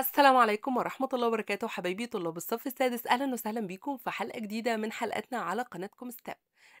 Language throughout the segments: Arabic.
السلام عليكم ورحمة الله وبركاته حبايبي طلاب الصف السادس أهلا وسهلا بيكم في حلقة جديدة من حلقاتنا على قناتكم ستاب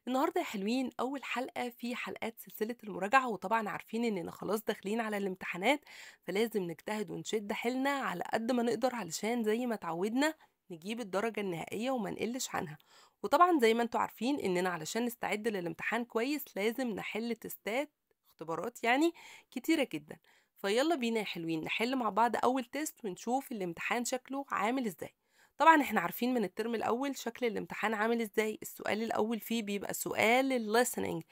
النهاردة يا حلوين أول حلقة في حلقات سلسلة المراجعة وطبعا عارفين إننا خلاص داخلين على الامتحانات فلازم نجتهد ونشد حيلنا على قد ما نقدر علشان زي ما اتعودنا نجيب الدرجة النهائية وما نقلش عنها وطبعا زي ما انتوا عارفين إننا علشان نستعد للامتحان كويس لازم نحل تستات اختبارات يعني كتيرة جدا فيلا بينا يا حلوين نحل مع بعض اول تيست ونشوف الامتحان شكله عامل ازاي طبعا احنا عارفين من الترم الاول شكل الامتحان عامل ازاي السؤال الاول فيه بيبقى سؤال listening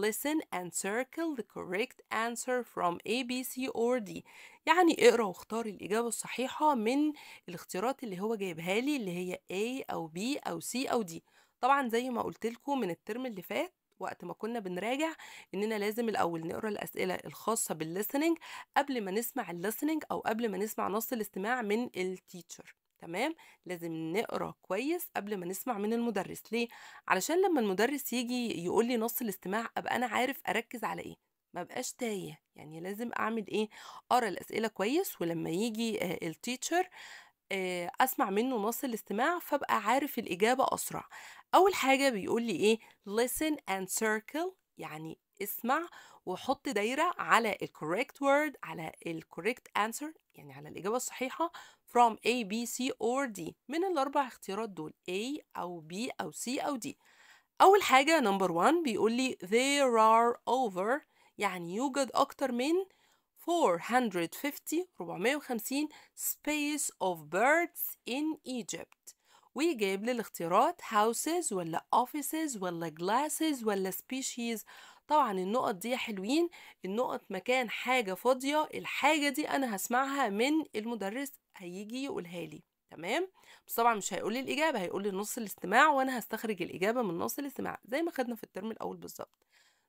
listen and circle the correct answer from A B C or D يعني اقرا واختار الاجابه الصحيحه من الاختيارات اللي هو جايبها لي اللي هي A او B او C او D طبعا زي ما قلت لكم من الترم اللي فات وقت ما كنا بنراجع اننا لازم الاول نقرا الاسئله الخاصه بالليسننج قبل ما نسمع الليسننج او قبل ما نسمع نص الاستماع من التيتشر تمام لازم نقرا كويس قبل ما نسمع من المدرس ليه علشان لما المدرس يجي يقول لي نص الاستماع ابقى انا عارف اركز على ايه ما بقاش تايه يعني لازم اعمل ايه اقرا الاسئله كويس ولما يجي آه، التيتشر اسمع منه نص الاستماع فابقى عارف الاجابه اسرع اول حاجه بيقول لي ايه listen and circle يعني اسمع وحط دايره على الكوريكت word على الكوريكت answer يعني على الاجابه الصحيحه from A B C or D من الاربع اختيارات دول A او B او C او D اول حاجه نمبر 1 بيقول لي there are over يعني يوجد اكتر من 450 450 space of birds in Egypt وجايب لي الاختيارات houses ولا offices ولا glasses ولا species طبعا النقط دي حلوين النقط مكان حاجة فاضية الحاجة دي أنا هسمعها من المدرس هيجي يقولها لي تمام بس طبعا مش هيقول لي الإجابة هيقول لي نص الاستماع وأنا هستخرج الإجابة من نص الاستماع زي ما خدنا في الترم الأول بالظبط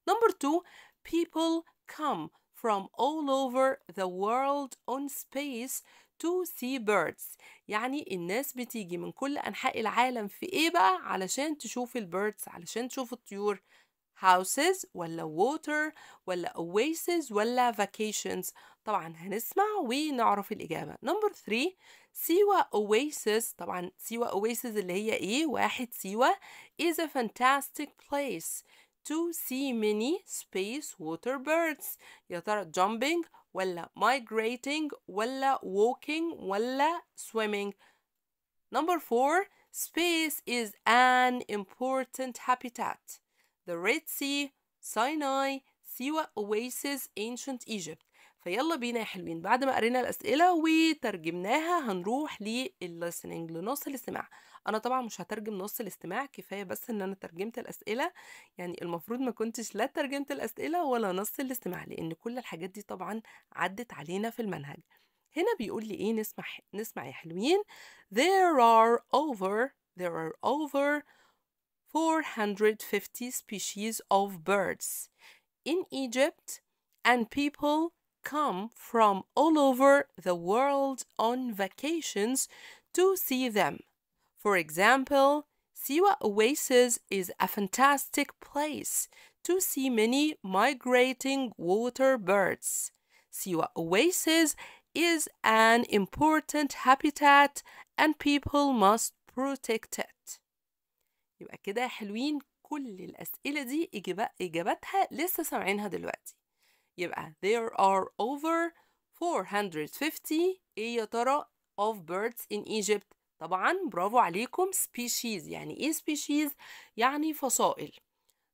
نمبر 2 people come from all over the world on space to see birds يعني الناس بتيجي من كل أنحاء العالم في إيه بقى علشان تشوف البيردز علشان تشوف الطيور houses ولا water ولا oasis ولا vacations طبعا هنسمع ونعرف الإجابة نمبر 3 سيوة oasis طبعا سيوة oasis اللي هي إيه واحد سيوة is a fantastic place to see many space water birds يا ترى jumping ولا migrating ولا walking ولا swimming number four space is an important habitat the Red Sea Sinai, سيوة oasis ancient Egypt فيلا بينا يا حلوين بعد ما قرينا الأسئلة وترجمناها هنروح للlistening لنص الاستماع انا طبعا مش هترجم نص الاستماع كفايه بس ان انا ترجمت الاسئله يعني المفروض ما كنتش لا ترجمت الاسئله ولا نص الاستماع لان كل الحاجات دي طبعا عدت علينا في المنهج هنا بيقول لي ايه نسمع نسمع يا حلوين there are over there are over 450 species of birds in Egypt and people come from all over the world on vacations to see them For example, Siwa Oasis is a fantastic place to see many migrating water birds. Siwa Oasis is an important habitat and people must protect it. يبقى كده حلوين كل الأسئلة دي إجابتها لسه سامعينها دلوقتي. يبقى there are over 450 إيه يا ترى of birds in Egypt طبعا برافو عليكم species يعني ايه species يعني فصائل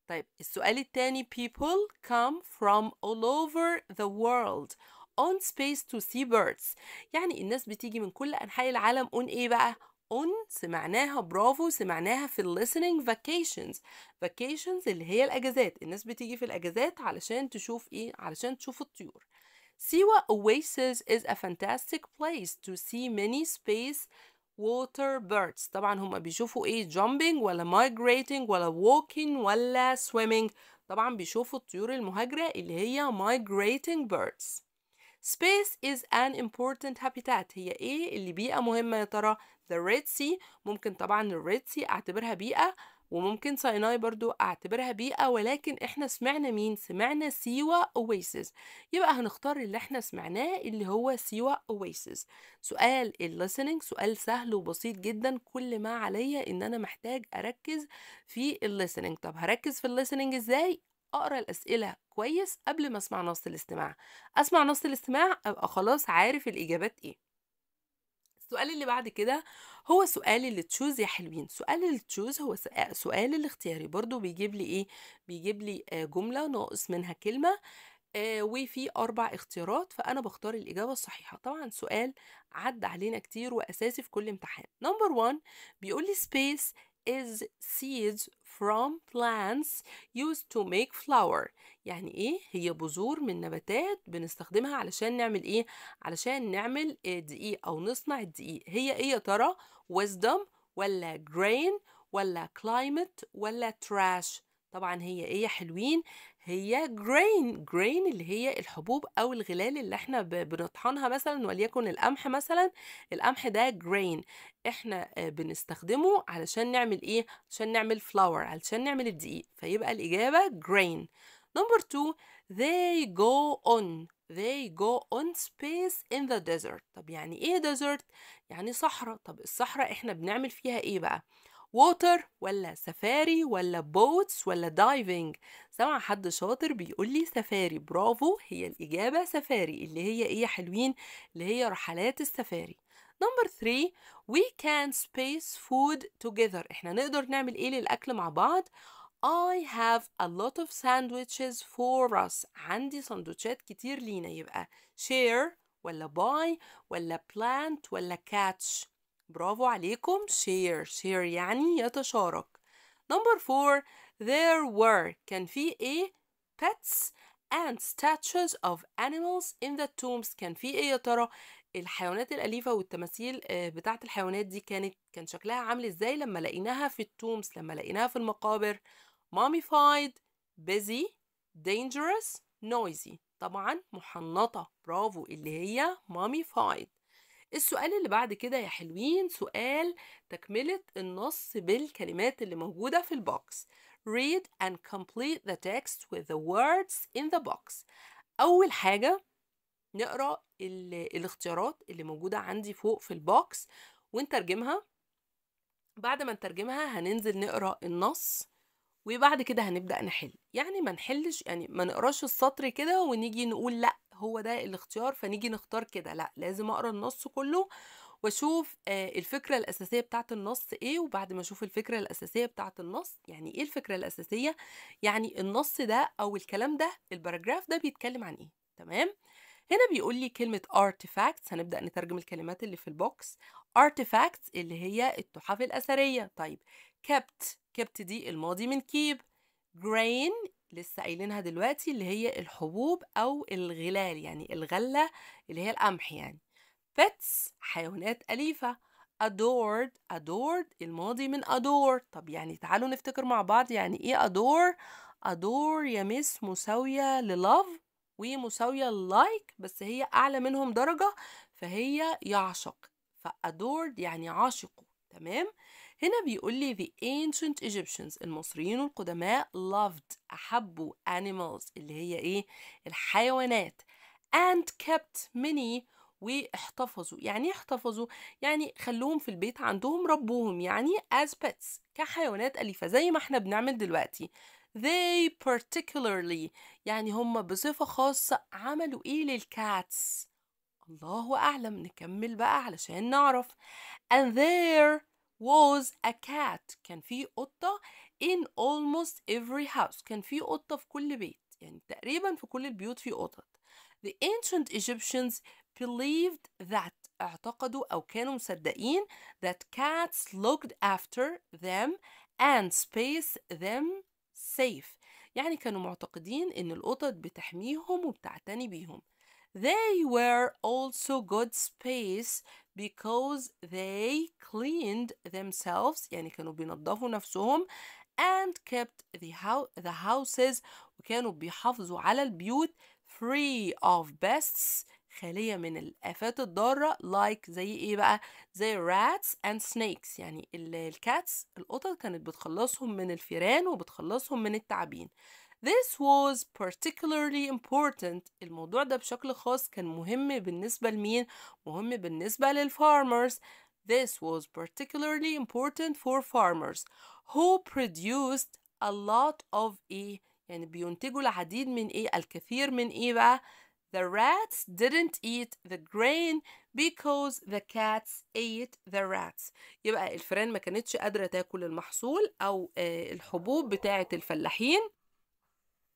طيب السؤال التاني people come from all over the world on space to see birds يعني الناس بتيجي من كل انحاء العالم on ايه بقى on سمعناها برافو سمعناها في listening vacations vacations اللي هي الاجازات الناس بتيجي في الاجازات علشان تشوف ايه علشان تشوف الطيور Siwa Oasis is a fantastic place to see many space water birds طبعا هما بيشوفوا ايه jumping ولا migrating ولا walking ولا swimming طبعا بيشوفوا الطيور المهاجرة اللي هي migrating birds Space is an important habitat هي ايه اللي بيئة مهمة يا ترى the Red Sea ممكن طبعا ال Red Sea اعتبرها بيئة وممكن سيناي برضو اعتبرها بيئة ولكن احنا سمعنا مين؟ سمعنا سيوا اويسز يبقى هنختار اللي احنا سمعناه اللي هو سيوا اويسز سؤال الليسننج سؤال سهل وبسيط جدا كل ما عليا ان انا محتاج اركز في الليسننج طب هركز في الليسننج ازاي؟ اقرا الاسئله كويس قبل ما اسمع نص الاستماع اسمع نص الاستماع ابقى خلاص عارف الاجابات ايه السؤال اللي بعد كده هو سؤال اللي تشوز يا حلوين سؤال اللي تشوز هو سؤال الاختياري برضو بيجيب لي ايه بيجيب لي آه، جملة ناقص منها كلمة آه، وفي أربع اختيارات فأنا بختار الإجابة الصحيحة طبعا سؤال عدى علينا كتير وأساسي في كل امتحان نمبر 1 بيقول لي space is seeds from plants used to make flour يعني ايه هي بذور من نباتات بنستخدمها علشان نعمل ايه علشان نعمل آه، دقيق او نصنع الدقيق هي ايه يا ترى wisdom ولا grain ولا climate ولا trash طبعا هي ايه يا حلوين هي جرين جرين اللي هي الحبوب او الغلال اللي احنا بنطحنها مثلا وليكن القمح مثلا القمح ده جرين احنا آه، بنستخدمه علشان نعمل ايه عشان نعمل فلاور علشان نعمل الدقيق فيبقى الاجابه جرين Number two, they go on they go on space in the desert طب يعني ايه desert يعني صحراء طب الصحراء احنا بنعمل فيها ايه بقى water ولا سفاري ولا boats ولا diving؟ سمع حد شاطر بيقول لي سفاري برافو هي الإجابة سفاري اللي هي إيه حلوين اللي هي رحلات السفاري نمبر 3 we can space food together احنا نقدر نعمل ايه للأكل مع بعض I have a lot of sandwiches for us عندي سندوتشات كتير لينا يبقى share ولا buy ولا plant ولا catch برافو عليكم share share يعني يتشارك number four there were كان في ايه pets and statues of animals in the tombs كان في ايه يا ترى الحيوانات الأليفة والتماثيل آه، بتاعة الحيوانات دي كانت كان شكلها عامل ازاي لما لقيناها في التومس لما لقيناها في المقابر mummified busy dangerous noisy طبعا محنطة برافو اللي هي mummified السؤال اللي بعد كده يا حلوين سؤال تكملة النص بالكلمات اللي موجودة في البوكس read and complete the text with the words in the box أول حاجة نقرأ الاختيارات اللي موجودة عندي فوق في البوكس ونترجمها بعد ما نترجمها هننزل نقرأ النص وبعد كده هنبدأ نحل يعني ما نحلش يعني ما نقراش السطر كده ونيجي نقول لا هو ده الاختيار فنيجي نختار كده لا لازم اقرا النص كله واشوف آه، الفكره الاساسيه بتاعه النص ايه وبعد ما اشوف الفكره الاساسيه بتاعه النص يعني ايه الفكره الاساسيه يعني النص ده او الكلام ده الباراجراف ده بيتكلم عن ايه تمام هنا بيقول لي كلمة artifacts هنبدأ نترجم الكلمات اللي في البوكس artifacts اللي هي التحف الأثرية طيب kept كبت دي الماضي من كيب grain لسه قايلينها دلوقتي اللي هي الحبوب أو الغلال يعني الغلة اللي هي القمح يعني pets حيوانات أليفة adored adored الماضي من adore طب يعني تعالوا نفتكر مع بعض يعني ايه adore adore يا مس مساوية للاف ومساوية like بس هي أعلى منهم درجة فهي يعشق فأدورد يعني عاشقه تمام هنا بيقول لي the ancient Egyptians المصريين القدماء loved أحبوا animals اللي هي إيه الحيوانات and kept many واحتفظوا يعني إيه احتفظوا يعني خلوهم في البيت عندهم ربوهم يعني as pets كحيوانات أليفة زي ما احنا بنعمل دلوقتي they particularly يعني هم بصفة خاصة عملوا ايه للكاتس الله أعلم نكمل بقى علشان نعرف and there was a cat كان في قطة in almost every house كان في قطة في كل بيت يعني تقريبا في كل البيوت في قطط The ancient Egyptians believed that اعتقدوا أو كانوا مصدقين that cats looked after them and space them safe يعني كانوا معتقدين إن القطط بتحميهم وبتعتني بيهم They were also good space because they cleaned themselves يعني كانوا بينظفوا نفسهم and kept the, house, the houses وكانوا بيحافظوا على البيوت free of pests خالية من الآفات الضارة like زي إيه بقى؟ زي rats and snakes يعني الكاتس القطط كانت بتخلصهم من الفيران وبتخلصهم من التعابين This was particularly important الموضوع ده بشكل خاص كان مهم بالنسبة لمين؟ مهم بالنسبة للفارمرز This was particularly important for farmers who produced a lot of إيه؟ يعني بينتجوا العديد من إيه؟ الكثير من إيه بقى؟ The rats didn't eat the grain because the cats ate the rats. يبقى الفئران ما كانتش قادرة تاكل المحصول أو الحبوب بتاعة الفلاحين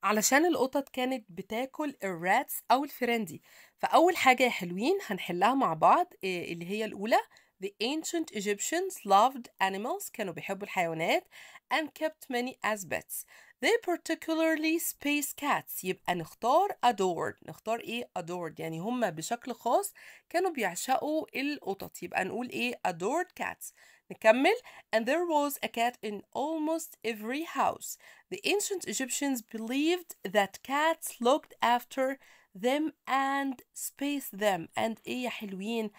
علشان القطط كانت بتاكل الراتس أو الفرندي فأول حاجة يا حلوين هنحلها مع بعض آه، اللي هي الأولى The ancient Egyptians loved animals كانوا بيحبوا الحيوانات and kept many as pets. They particularly space cats يبقى نختار adored نختار ايه adored يعني هم بشكل خاص كانوا بيعشقوا القطط يبقى نقول ايه adored cats نكمل and there was a cat in almost every house the ancient Egyptians believed that cats looked after them and spaced them and إيه يا حلوين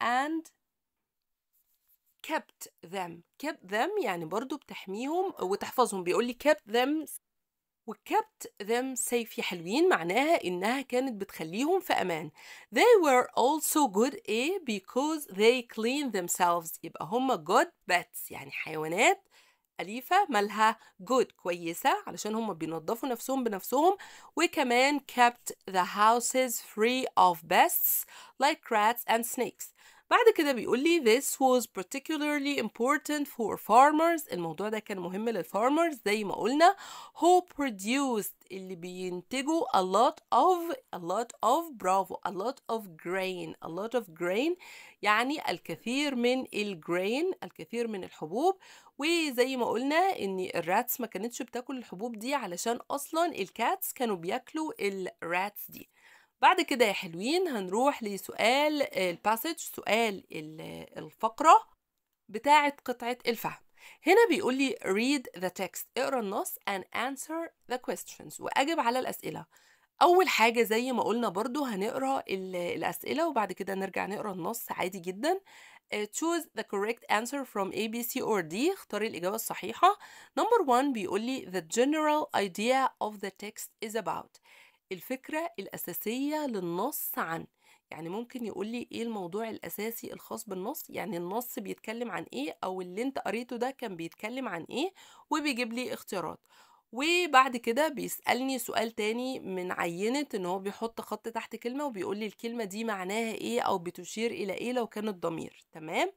and kept them kept them يعني برضو بتحميهم وتحفظهم بيقول لي kept them وكبت them safe حلوين معناها إنها كانت بتخليهم في أمان they were also good إيه because they clean themselves يبقى هم good bats يعني حيوانات أليفة مالها good كويسة علشان هم بينظفوا نفسهم بنفسهم وكمان kept the houses free of pests like rats and snakes بعد كده بيقول لي this was particularly important for farmers الموضوع ده كان مهم للفارمرز زي ما قلنا who produced اللي بينتجوا a lot of a lot of bravo a lot of grain a lot of grain يعني الكثير من الجرين الكثير من الحبوب وزي ما قلنا ان الراتس ما كانتش بتاكل الحبوب دي علشان اصلا الكاتس كانوا بياكلوا الراتس دي بعد كده يا حلوين هنروح لسؤال الباسج سؤال الفقرة بتاعة قطعة الفهم هنا بيقول لي read the text اقرا النص and answer the questions واجب على الأسئلة أول حاجة زي ما قلنا برضو هنقرا الأسئلة وبعد كده نرجع نقرا النص عادي جدا آه، choose the correct answer from A, B, C or D اختاري الإجابة الصحيحة number one بيقول لي the general idea of the text is about الفكرة الأساسية للنص عن يعني ممكن يقول لي ايه الموضوع الاساسي الخاص بالنص يعني النص بيتكلم عن ايه او اللي انت قريته ده كان بيتكلم عن ايه وبيجيب لي اختيارات وبعد كده بيسألني سؤال تاني من عينة ان هو بيحط خط تحت كلمة وبيقول لي الكلمة دي معناها ايه او بتشير الى ايه لو كانت ضمير تمام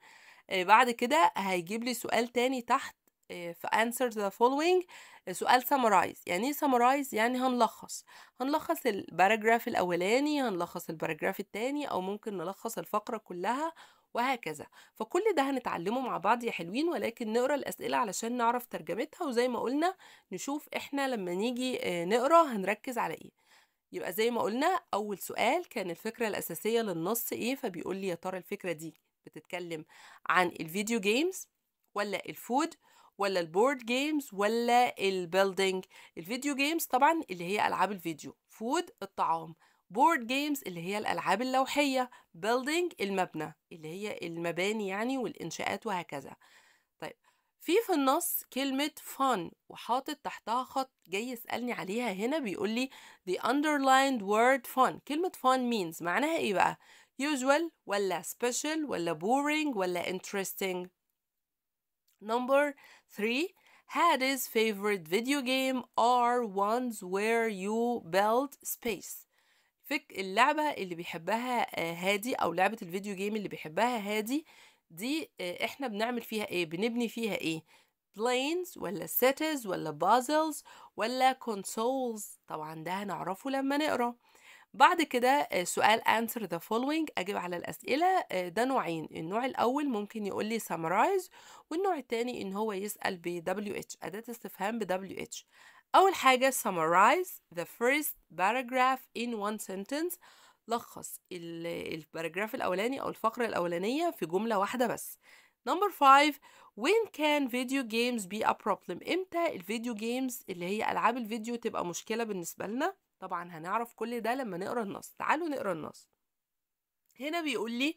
آه، بعد كده هيجيب لي سؤال تاني تحت آه، في answer the following آه، سؤال summarize يعني ايه summarize يعني هنلخص هنلخص الباراجراف الاولاني هنلخص الباراجراف التاني او ممكن نلخص الفقره كلها وهكذا فكل ده هنتعلمه مع بعض يا حلوين ولكن نقرا الاسئله علشان نعرف ترجمتها وزي ما قلنا نشوف احنا لما نيجي آه، نقرا هنركز على ايه يبقى زي ما قلنا اول سؤال كان الفكره الاساسيه للنص ايه فبيقول لي يا ترى الفكره دي بتتكلم عن الفيديو جيمز ولا الفود ولا البورد جيمز ولا البيلدينج الفيديو جيمز طبعا اللي هي العاب الفيديو فود الطعام بورد جيمز اللي هي الالعاب اللوحيه بيلدينج المبنى اللي هي المباني يعني والانشاءات وهكذا طيب في في النص كلمة fun وحاطط تحتها خط جاي يسألني عليها هنا بيقول لي the underlined word fun كلمة fun means معناها ايه بقى usual ولا special ولا boring ولا interesting number 3. had his favorite video game are ones where you build space فك اللعبة اللي بيحبها آه، هادي أو لعبة الفيديو جيم اللي بيحبها هادي دي آه، احنا بنعمل فيها ايه بنبني فيها ايه planes ولا cities ولا puzzles ولا consoles طبعا ده هنعرفه لما نقرأ بعد كده آه، سؤال answer the following أجيب على الأسئلة آه، ده نوعين النوع الأول ممكن يقول لي summarize والنوع التاني إن هو يسأل ب WH أداة استفهام ب WH أول حاجة summarize the first paragraph in one sentence لخص الباراجراف الأولاني أو الفقرة الأولانية في جملة واحدة بس نمبر five, when can video games be a problem امتى الفيديو جيمز اللي هي ألعاب الفيديو تبقى مشكلة بالنسبة لنا طبعا هنعرف كل ده لما نقرا النص تعالوا نقرا النص هنا بيقول لي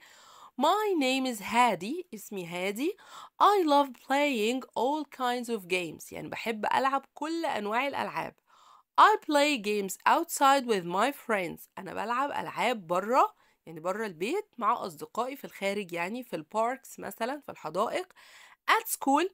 My name is Hadi اسمي هادي I love playing all kinds of games يعني بحب ألعب كل أنواع الألعاب I play games outside with my friends أنا بلعب ألعاب برا يعني برا البيت مع أصدقائي في الخارج يعني في الباركس مثلا في الحدائق at school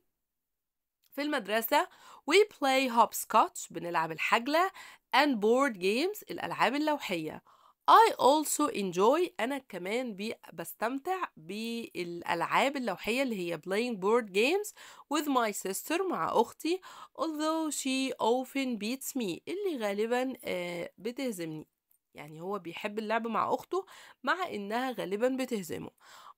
في المدرسة we play hopscotch بنلعب الحجلة and board games الألعاب اللوحية I also enjoy أنا كمان بستمتع بالألعاب اللوحية اللي هي playing board games with my sister مع أختي although she often beats me اللي غالبا آه، بتهزمني يعني هو بيحب اللعب مع أخته مع إنها غالبا بتهزمه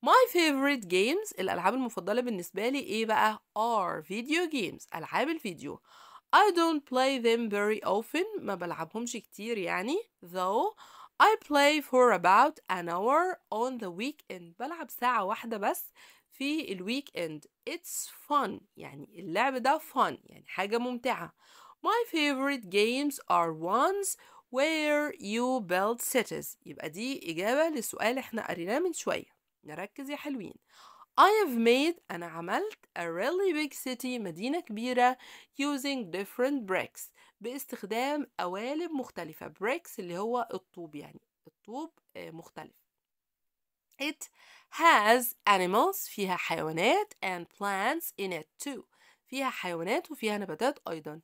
My favorite games الألعاب المفضلة بالنسبة لي إيه بقى؟ are video games ألعاب الفيديو I don't play them very often ما بلعبهمش كتير يعني though I play for about an hour on the weekend بلعب ساعة واحدة بس في الويك اند It's fun يعني اللعب ده fun يعني حاجة ممتعة My favorite games are ones where you build cities يبقى دي إجابة للسؤال احنا قريناه من شوية نركز يا حلوين I have made أنا عملت a really big city مدينة كبيرة using different bricks باستخدام قوالب مختلفة bricks اللي هو الطوب يعني الطوب آه، مختلف It has animals فيها حيوانات and plants in it too فيها حيوانات وفيها نباتات أيضا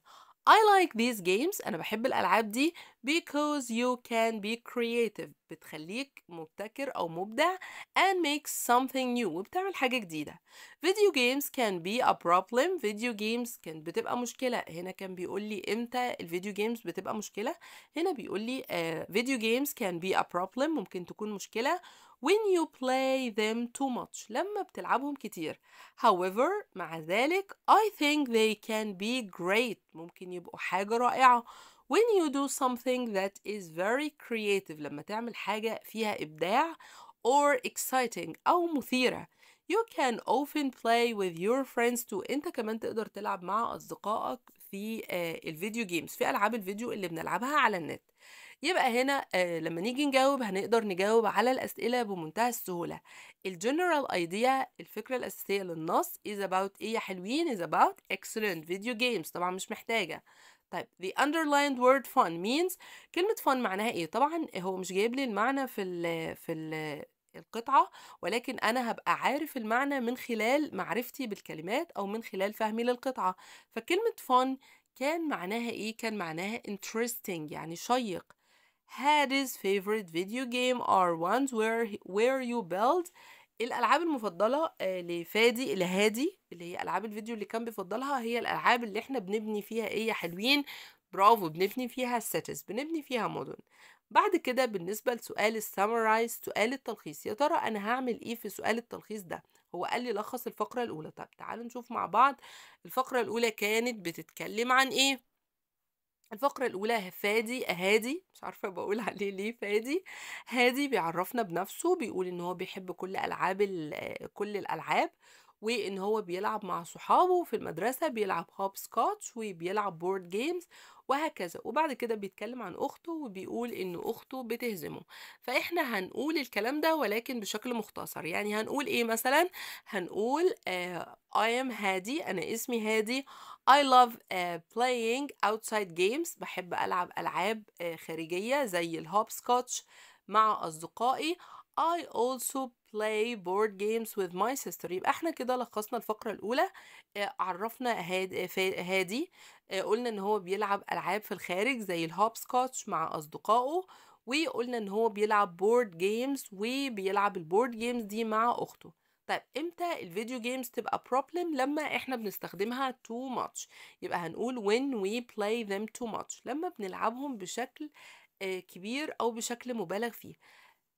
I like these games أنا بحب الألعاب دي because you can be creative بتخليك مبتكر أو مبدع and make something new وبتعمل حاجة جديدة video games can be a problem video games كان بتبقى مشكلة هنا كان بيقول لي إمتى الفيديو جيمز بتبقى مشكلة هنا بيقول لي uh, video games can be a problem ممكن تكون مشكلة when you play them too much لما بتلعبهم كتير however مع ذلك I think they can be great ممكن يبقوا حاجة رائعة when you do something that is very creative لما تعمل حاجة فيها إبداع or exciting أو مثيرة You can often play with your friends too انت كمان تقدر تلعب مع اصدقائك في آه، الفيديو جيمز في العاب الفيديو اللي بنلعبها على النت يبقى هنا آه، لما نيجي نجاوب هنقدر نجاوب على الأسئلة بمنتهى السهولة الجنرال ايديا الفكرة الأساسية للنص is about ايه يا حلوين is about excellent video games طبعا مش محتاجة طيب the underlined word fun means كلمة fun معناها ايه طبعا هو مش جايب لي المعنى في ال في ال القطعة ولكن أنا هبقى عارف المعنى من خلال معرفتي بالكلمات أو من خلال فهمي للقطعة فكلمة fun كان معناها إيه؟ كان معناها interesting يعني شيق had his favorite video game are ones where, where you build الالعاب المفضله آه، لفادي لهادي اللي هي العاب الفيديو اللي كان بيفضلها هي الالعاب اللي احنا بنبني فيها ايه يا حلوين برافو بنبني فيها سيتس بنبني فيها مدن بعد كده بالنسبه لسؤال السامرايز سؤال التلخيص يا ترى انا هعمل ايه في سؤال التلخيص ده هو قال لي لخص الفقره الاولى طب تعالوا نشوف مع بعض الفقره الاولى كانت بتتكلم عن ايه الفقرة الأولى فادي هادي مش عارفة بقول عليه ليه فادي هادي بيعرفنا بنفسه بيقول إن هو بيحب كل ألعاب كل الألعاب وان هو بيلعب مع صحابه في المدرسه بيلعب هوب سكوتش وبيلعب بورد جيمز وهكذا وبعد كده بيتكلم عن اخته وبيقول ان اخته بتهزمه فاحنا هنقول الكلام ده ولكن بشكل مختصر يعني هنقول ايه مثلا هنقول uh, I am هادي أنا اسمي هادي I love uh, playing outside games بحب ألعب ألعاب uh, خارجية زي الهوب سكوتش مع أصدقائي I also play board games with my sister يبقى احنا كده لخصنا الفقرة الأولى آه، عرفنا هادي, هادي آه، قلنا ان هو بيلعب ألعاب في الخارج زي الهوبسكوتش مع أصدقائه وقلنا ان هو بيلعب بورد جيمز وبيلعب البورد جيمز دي مع أخته طيب امتى الفيديو جيمز تبقى problem لما احنا بنستخدمها too much يبقى هنقول when we play them too much لما بنلعبهم بشكل آه، كبير او بشكل مبالغ فيه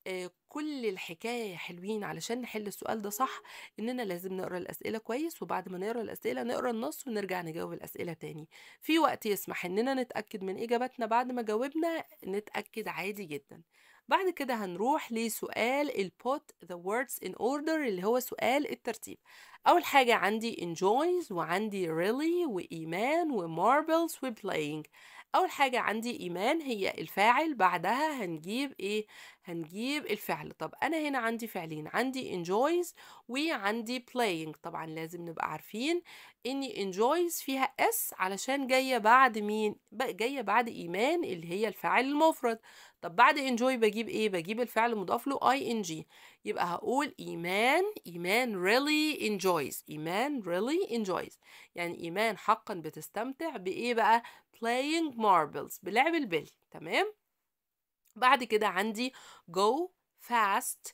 آه، كل الحكايه حلوين علشان نحل السؤال ده صح اننا لازم نقرا الاسئله كويس وبعد ما نقرا الاسئله نقرا النص ونرجع نجاوب الاسئله تاني في وقت يسمح اننا نتاكد من اجابتنا بعد ما جاوبنا نتاكد عادي جدا بعد كده هنروح لسؤال ال put the words in order اللي هو سؤال الترتيب أول حاجة عندي enjoys وعندي really وإيمان وماربلز وبلاينج اول حاجه عندي ايمان هي الفاعل بعدها هنجيب ايه هنجيب الفعل طب انا هنا عندي فعلين عندي enjoys وعندي playing طبعا لازم نبقى عارفين ان enjoys فيها اس علشان جايه بعد مين جايه بعد ايمان اللي هي الفاعل المفرد طب بعد enjoy بجيب ايه بجيب الفعل المضاف له ing يبقى هقول ايمان ايمان really enjoys ايمان really enjoys يعني ايمان حقا بتستمتع بايه بقى playing marbles بلعب البلي تمام بعد كده عندي go fast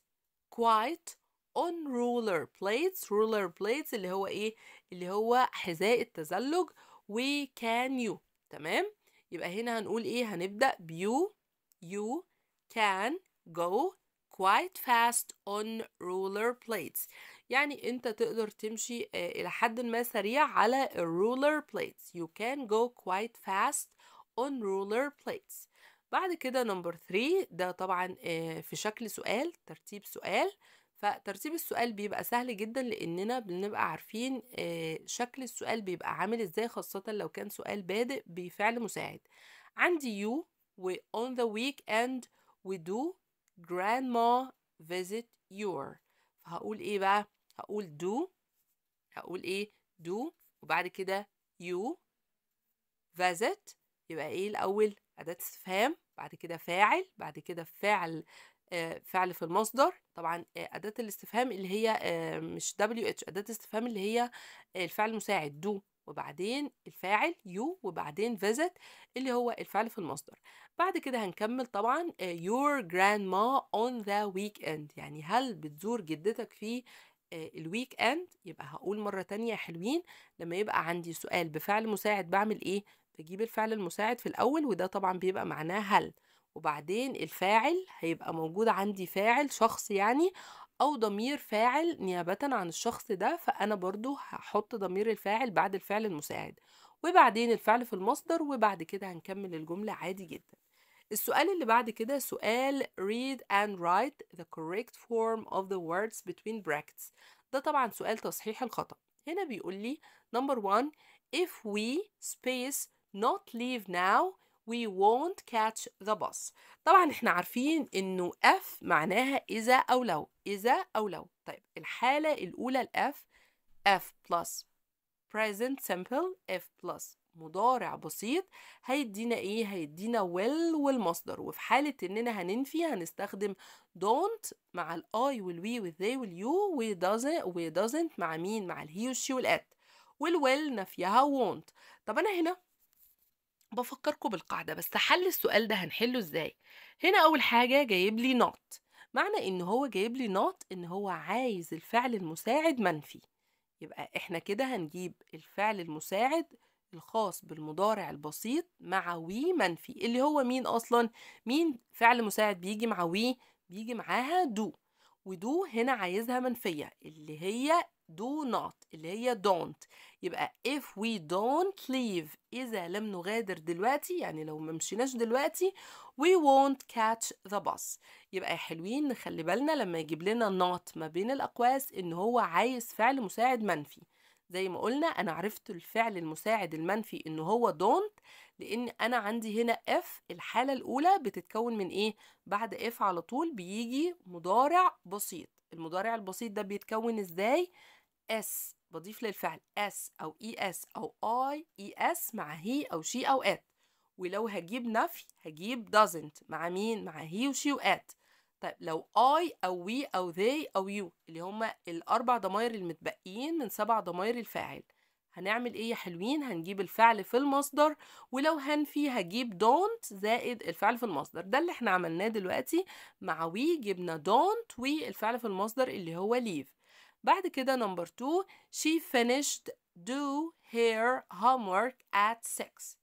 quiet on roller plates roller plates اللي هو ايه اللي هو حذاء التزلج و can you تمام يبقى هنا هنقول ايه هنبدأ بيو you can go quite fast on roller plates يعني انت تقدر تمشي الى حد ما سريع على الرولر بليتس you can go quite fast on roller plates بعد كده نمبر 3 ده طبعا في شكل سؤال ترتيب سؤال فترتيب السؤال بيبقى سهل جدا لاننا بنبقى عارفين شكل السؤال بيبقى عامل ازاي خاصة لو كان سؤال بادئ بفعل مساعد عندي you و on the weekend we do grandma visit your هقول ايه بقى هقول do هقول ايه do وبعد كده يو visit يبقى ايه الاول اداه استفهام بعد كده فاعل بعد كده فعل آه، فعل في المصدر طبعا آه، اداه الاستفهام اللي هي آه، مش دبليو اتش اداه الاستفهام اللي هي الفعل المساعد do وبعدين الفاعل يو وبعدين فيزت اللي هو الفعل في المصدر بعد كده هنكمل طبعا آه، your grandma on the weekend يعني هل بتزور جدتك في آه، الويك اند يبقى هقول مرة تانية حلوين لما يبقى عندي سؤال بفعل مساعد بعمل ايه بجيب الفعل المساعد في الاول وده طبعا بيبقى معناه هل وبعدين الفاعل هيبقى موجود عندي فاعل شخص يعني او ضمير فاعل نيابه عن الشخص ده فانا برضو هحط ضمير الفاعل بعد الفعل المساعد وبعدين الفعل في المصدر وبعد كده هنكمل الجمله عادي جدا السؤال اللي بعد كده سؤال read and write the correct form of the words between brackets ده طبعا سؤال تصحيح الخطأ هنا بيقول لي number one if we space not leave now we won't catch the bus طبعا احنا عارفين انه اف معناها اذا او لو اذا او لو طيب الحاله الاولى الاف f plus present simple f plus مضارع بسيط هيدينا ايه هيدينا will والمصدر وفي حالة اننا هننفي هنستخدم don't مع ال I وال we وال they وال you و doesn't doesn't مع مين مع ال he وال she وال it والwill نفيها won't طب انا هنا بفكركم بالقاعدة بس حل السؤال ده هنحله ازاي هنا أول حاجة جايب لي نوت معنى إن هو جايب لي نوت إن هو عايز الفعل المساعد منفي يبقى إحنا كده هنجيب الفعل المساعد الخاص بالمضارع البسيط مع وي منفي اللي هو مين أصلا مين فعل مساعد بيجي مع وي بيجي معاها دو ودو هنا عايزها منفية اللي هي do not اللي هي don't يبقى if we don't leave إذا لم نغادر دلوقتي يعني لو ما مشيناش دلوقتي we won't catch the bus يبقى يا حلوين نخلي بالنا لما يجيب لنا not ما بين الأقواس إن هو عايز فعل مساعد منفي زي ما قلنا أنا عرفت الفعل المساعد المنفي إن هو don't لأن أنا عندي هنا if الحالة الأولى بتتكون من إيه؟ بعد if على طول بيجي مضارع بسيط المضارع البسيط ده بيتكون إزاي؟ اس بضيف للفعل اس او اي e اس او اي اي اس مع هي او شي او ات ولو هجيب نفي هجيب doesn't مع مين مع هي وشي وات طيب لو I أو we أو they أو you اللي هما الأربع ضماير المتبقيين من سبع ضماير الفاعل هنعمل إيه يا حلوين هنجيب الفعل في المصدر ولو هنفي هجيب don't زائد الفعل في المصدر ده اللي احنا عملناه دلوقتي مع we جبنا don't الفعل في المصدر اللي هو leave بعد كده نمبر 2 she finished do her homework at 6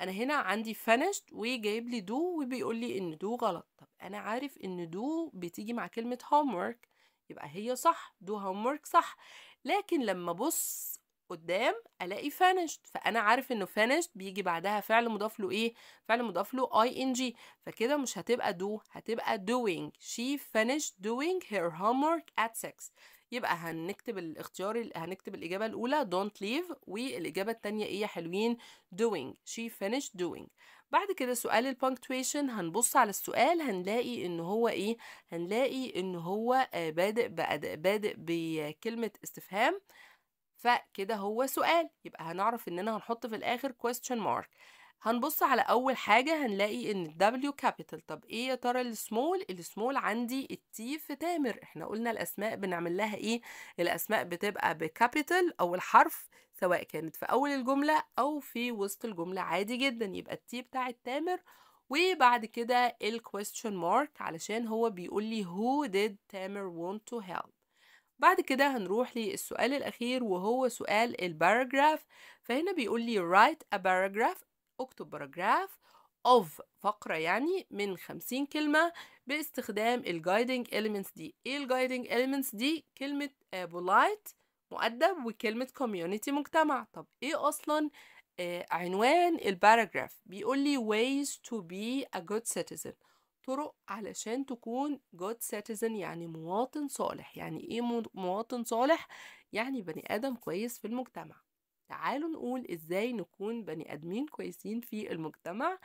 انا هنا عندي finished وجايب لي do وبيقول لي ان do غلط طب انا عارف ان do بتيجي مع كلمة homework يبقى هي صح do homework صح لكن لما بص قدام الاقي finished فانا عارف انه finished بيجي بعدها فعل مضاف له ايه فعل مضاف له اي ان جي فكده مش هتبقى do هتبقى doing she finished doing her homework at 6 يبقى هنكتب الاختيار هنكتب الاجابه الاولى don't leave والاجابه الثانيه ايه يا حلوين doing she finished doing بعد كده سؤال البنكتويشن هنبص على السؤال هنلاقي ان هو ايه هنلاقي ان هو آه، بادئ بادئ بكلمه استفهام فكده هو سؤال يبقى هنعرف اننا هنحط في الاخر question mark هنبص على اول حاجه هنلاقي ان W كابيتال طب ايه يا ترى السمول السمول عندي التي في تامر احنا قلنا الاسماء بنعمل لها ايه الاسماء بتبقى بكابيتال اول حرف سواء كانت في اول الجمله او في وسط الجمله عادي جدا يبقى التي بتاع تامر وبعد كده الكويستشن مارك علشان هو بيقول لي who did تامر want to help بعد كده هنروح للسؤال الأخير وهو سؤال الباراجراف فهنا بيقول لي write a paragraph اكتب باراجراف of فقرة يعني من خمسين كلمة باستخدام ال guiding elements دي ايه ال guiding elements دي كلمة آه، polite مؤدب وكلمة community مجتمع طب ايه أصلا آه، عنوان الباراجراف بيقول لي ways to be a good citizen طرق علشان تكون جود citizen يعني مواطن صالح يعني ايه مواطن صالح يعني بني ادم كويس في المجتمع تعالوا نقول ازاي نكون بني ادمين كويسين في المجتمع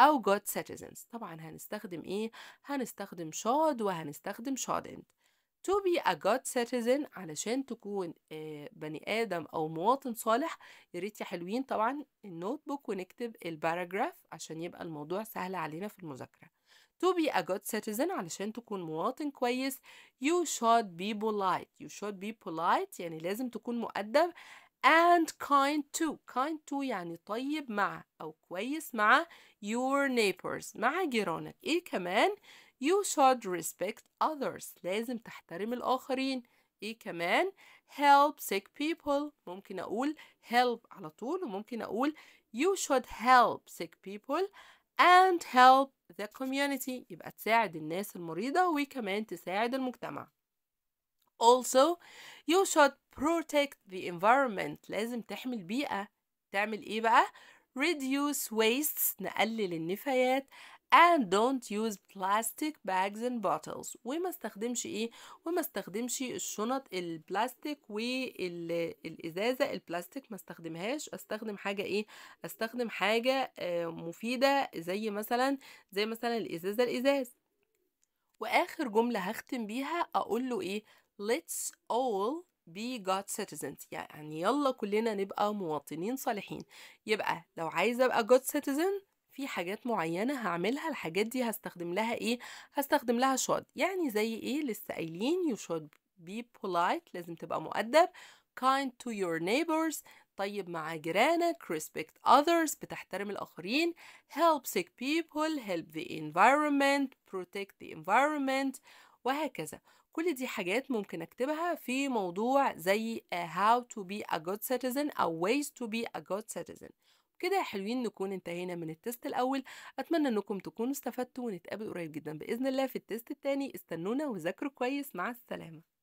او جود citizens طبعا هنستخدم ايه هنستخدم شاد وهنستخدم شادنت to be a good citizen علشان تكون آه، بني آدم أو مواطن صالح يا ريت يا حلوين طبعا النوت بوك ونكتب الباراجراف عشان يبقى الموضوع سهل علينا في المذاكرة to be a good citizen علشان تكون مواطن كويس you should be polite you should be polite يعني لازم تكون مؤدب and kind to kind to يعني طيب مع أو كويس مع your neighbors مع جيرانك إيه كمان you should respect others لازم تحترم الآخرين إيه كمان help sick people ممكن أقول help على طول وممكن أقول you should help sick people and help the community يبقى تساعد الناس المريضة وكمان تساعد المجتمع also you should protect the environment لازم تحمي البيئة تعمل ايه بقى reduce wastes نقلل النفايات and don't use plastic bags and bottles وما استخدمش ايه وما استخدمش الشنط البلاستيك والازازه البلاستيك ما استخدمهاش استخدم حاجه ايه استخدم حاجه آه، مفيده زي مثلا زي مثلا الازازه الازاز واخر جمله هختم بيها اقول له ايه let's all be good citizens يعني يلا كلنا نبقى مواطنين صالحين يبقى لو عايزه ابقى God citizen في حاجات معينة هعملها الحاجات دي هستخدم لها ايه هستخدم لها شود يعني زي ايه لسه قايلين you should be polite لازم تبقى مؤدب kind to your neighbors طيب مع جيرانك respect others بتحترم الآخرين help sick people help the environment protect the environment وهكذا كل دي حاجات ممكن أكتبها في موضوع زي how to be a good citizen أو ways to be a good citizen كده يا حلوين نكون انتهينا من التست الاول اتمنى انكم تكونوا استفدتوا ونتقابل قريب جدا باذن الله في التست التاني استنونا وذاكروا كويس مع السلامه